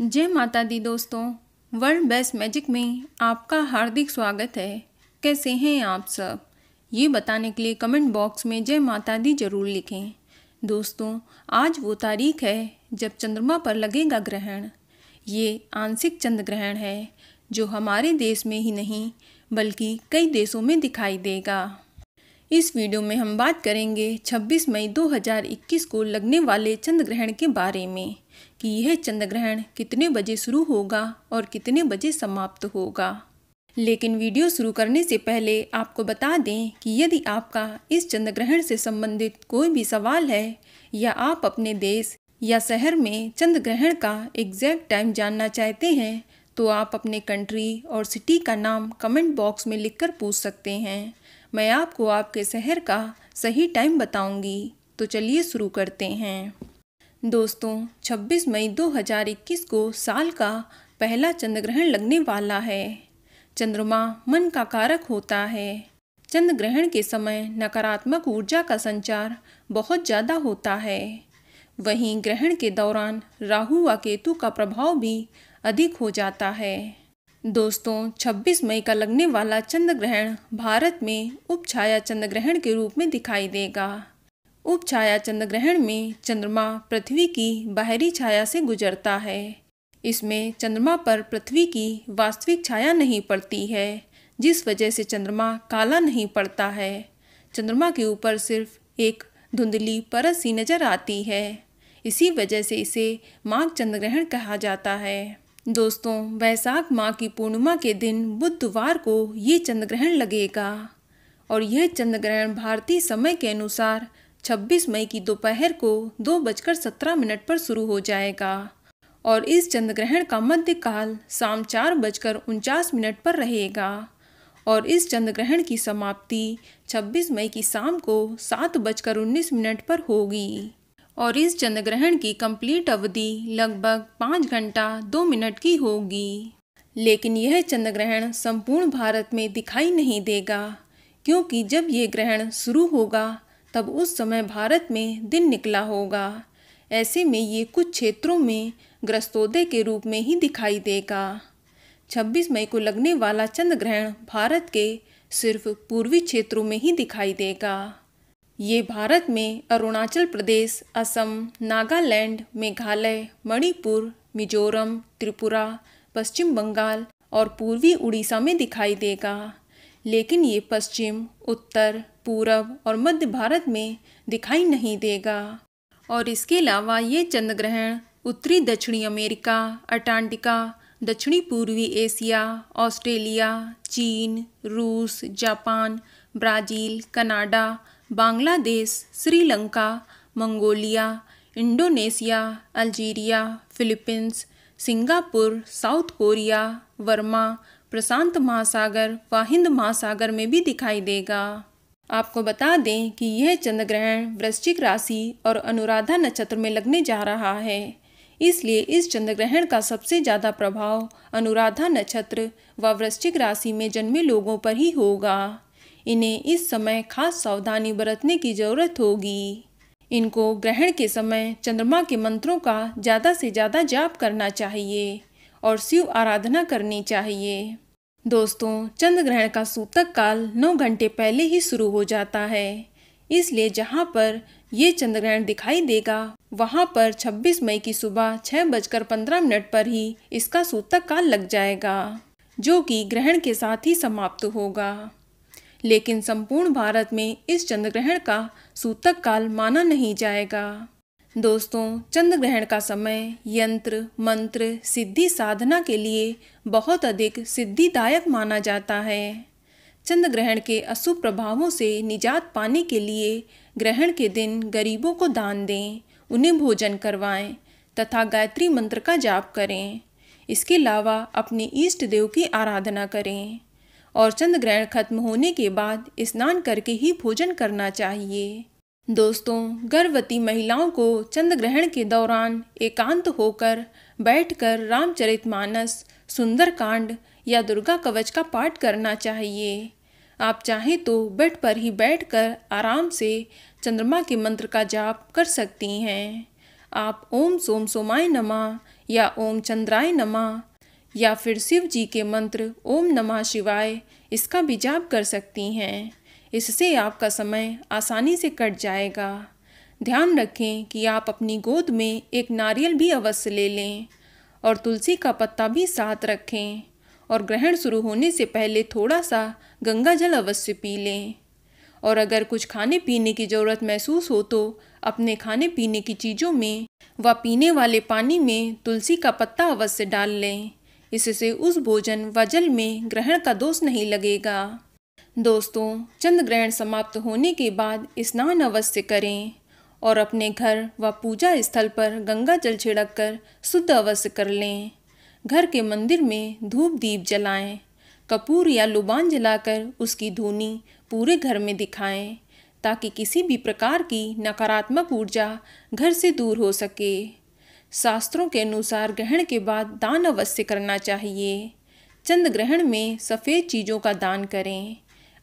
जय माता दी दोस्तों वर्ल्ड बेस्ट मैजिक में आपका हार्दिक स्वागत है कैसे हैं आप सब ये बताने के लिए कमेंट बॉक्स में जय माता दी जरूर लिखें दोस्तों आज वो तारीख है जब चंद्रमा पर लगेगा ग्रहण ये आंशिक चंद्र ग्रहण है जो हमारे देश में ही नहीं बल्कि कई देशों में दिखाई देगा इस वीडियो में हम बात करेंगे 26 मई 2021 को लगने वाले चंद्र ग्रहण के बारे में कि यह चंद्र ग्रहण कितने बजे शुरू होगा और कितने बजे समाप्त होगा लेकिन वीडियो शुरू करने से पहले आपको बता दें कि यदि आपका इस चंद्र ग्रहण से संबंधित कोई भी सवाल है या आप अपने देश या शहर में चंद्र ग्रहण का एग्जैक्ट टाइम जानना चाहते हैं तो आप अपने कंट्री और सिटी का नाम कमेंट बॉक्स में लिखकर पूछ सकते हैं मैं आपको आपके शहर का सही टाइम बताऊंगी तो चलिए शुरू करते हैं दोस्तों 26 मई 2021 को साल का पहला चंद्रग्रहण लगने वाला है चंद्रमा मन का कारक होता है चंद्र ग्रहण के समय नकारात्मक ऊर्जा का संचार बहुत ज़्यादा होता है वहीं ग्रहण के दौरान राहु व केतु का प्रभाव भी अधिक हो जाता है दोस्तों 26 मई का लगने वाला चंद्र ग्रहण भारत में उप छाया चंद्र ग्रहण के रूप में दिखाई देगा उप छाया चंद्र ग्रहण में चंद्रमा पृथ्वी की बाहरी छाया से गुजरता है इसमें चंद्रमा पर पृथ्वी की वास्तविक छाया नहीं पड़ती है जिस वजह से चंद्रमा काला नहीं पड़ता है चंद्रमा के ऊपर सिर्फ एक धुंधली परत सी नज़र आती है इसी वजह से इसे माघ चंद्र ग्रहण कहा जाता है दोस्तों वैशाख माह की पूर्णिमा के दिन बुधवार को ये चंद्रग्रहण लगेगा और यह चंद्रग्रहण भारतीय समय के अनुसार 26 मई की दोपहर को दो बजकर सत्रह मिनट पर शुरू हो जाएगा और इस चंद्रग्रहण का मध्यकाल शाम चार बजकर उनचास मिनट पर रहेगा और इस चंद्रग्रहण की समाप्ति 26 मई की शाम को सात बजकर उन्नीस मिनट पर होगी और इस चंद्रग्रहण की कंप्लीट अवधि लगभग पाँच घंटा दो मिनट की होगी लेकिन यह चंद्रग्रहण संपूर्ण भारत में दिखाई नहीं देगा क्योंकि जब ये ग्रहण शुरू होगा तब उस समय भारत में दिन निकला होगा ऐसे में ये कुछ क्षेत्रों में ग्रस्तोदय के रूप में ही दिखाई देगा 26 मई को लगने वाला चंद्रग्रहण भारत के सिर्फ पूर्वी क्षेत्रों में ही दिखाई देगा ये भारत में अरुणाचल प्रदेश असम नागालैंड मेघालय मणिपुर मिजोरम त्रिपुरा पश्चिम बंगाल और पूर्वी उड़ीसा में दिखाई देगा लेकिन ये पश्चिम उत्तर पूरब और मध्य भारत में दिखाई नहीं देगा और इसके अलावा ये चंद्र ग्रहण उत्तरी दक्षिणी अमेरिका अटांटिका दक्षिणी पूर्वी एशिया ऑस्ट्रेलिया चीन रूस Japan Brazil Canada Bangladesh Sri Lanka Mongolia Indonesia Algeria Philippines Singapore South Korea Burma प्रशांत महासागर व हिंद महासागर में भी दिखाई देगा आपको बता दें कि यह चंद्र ग्रहण वृश्चिक राशि और अनुराधा नक्षत्र में लगने जा रहा है इसलिए इस चंद्र ग्रहण का सबसे ज़्यादा प्रभाव अनुराधा नक्षत्र व वृश्चिक राशि में जन्मे लोगों पर ही होगा इन्हें इस समय खास सावधानी बरतने की जरूरत होगी इनको ग्रहण के समय चंद्रमा के मंत्रों का ज़्यादा से ज़्यादा जाप करना चाहिए और शिव आराधना करनी चाहिए दोस्तों चंद्र ग्रहण का सूतक काल नौ घंटे पहले ही शुरू हो जाता है इसलिए जहाँ पर ये चंद्र ग्रहण दिखाई देगा वहाँ पर 26 मई की सुबह छः बजकर पंद्रह मिनट पर ही इसका सूतक काल लग जाएगा जो कि ग्रहण के साथ ही समाप्त होगा लेकिन संपूर्ण भारत में इस चंद्र ग्रहण का सूतक काल माना नहीं जाएगा दोस्तों चंद्र ग्रहण का समय यंत्र मंत्र सिद्धि साधना के लिए बहुत अधिक सिद्धिदायक माना जाता है चंद्र ग्रहण के अशुभ प्रभावों से निजात पाने के लिए ग्रहण के दिन गरीबों को दान दें उन्हें भोजन करवाएं तथा गायत्री मंत्र का जाप करें इसके अलावा अपने इष्ट देव की आराधना करें और चंद्र ग्रहण खत्म होने के बाद स्नान करके ही भोजन करना चाहिए दोस्तों गर्भवती महिलाओं को चंद्र ग्रहण के दौरान एकांत होकर बैठकर रामचरितमानस सुंदरकांड या दुर्गा कवच का पाठ करना चाहिए आप चाहें तो बेड पर ही बैठकर आराम से चंद्रमा के मंत्र का जाप कर सकती हैं आप ओम सोम सोमाय नमा या ओम चंद्राय नमा या फिर शिव जी के मंत्र ओम नमः शिवाय इसका भी जाप कर सकती हैं इससे आपका समय आसानी से कट जाएगा ध्यान रखें कि आप अपनी गोद में एक नारियल भी अवश्य ले लें और तुलसी का पत्ता भी साथ रखें और ग्रहण शुरू होने से पहले थोड़ा सा गंगा जल अवश्य पी लें और अगर कुछ खाने पीने की ज़रूरत महसूस हो तो अपने खाने पीने की चीज़ों में व पीने वाले पानी में तुलसी का पत्ता अवश्य डाल लें इससे उस भोजन व जल में ग्रहण का दोष नहीं लगेगा दोस्तों चंद्र ग्रहण समाप्त होने के बाद स्नान अवश्य करें और अपने घर व पूजा स्थल पर गंगा जल छिड़क कर शुद्ध अवश्य कर लें घर के मंदिर में धूप दीप जलाएं, कपूर या लुबान जलाकर उसकी धुनी पूरे घर में दिखाएं, ताकि किसी भी प्रकार की नकारात्मक ऊर्जा घर से दूर हो सके शास्त्रों के अनुसार ग्रहण के बाद दान अवश्य करना चाहिए चंद्र ग्रहण में सफ़ेद चीज़ों का दान करें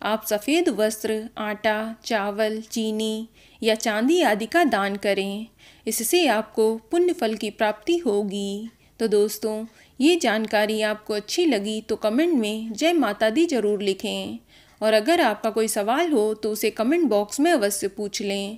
आप सफ़ेद वस्त्र आटा चावल चीनी या चांदी आदि का दान करें इससे आपको पुण्य फल की प्राप्ति होगी तो दोस्तों ये जानकारी आपको अच्छी लगी तो कमेंट में जय माता दी ज़रूर लिखें और अगर आपका कोई सवाल हो तो उसे कमेंट बॉक्स में अवश्य पूछ लें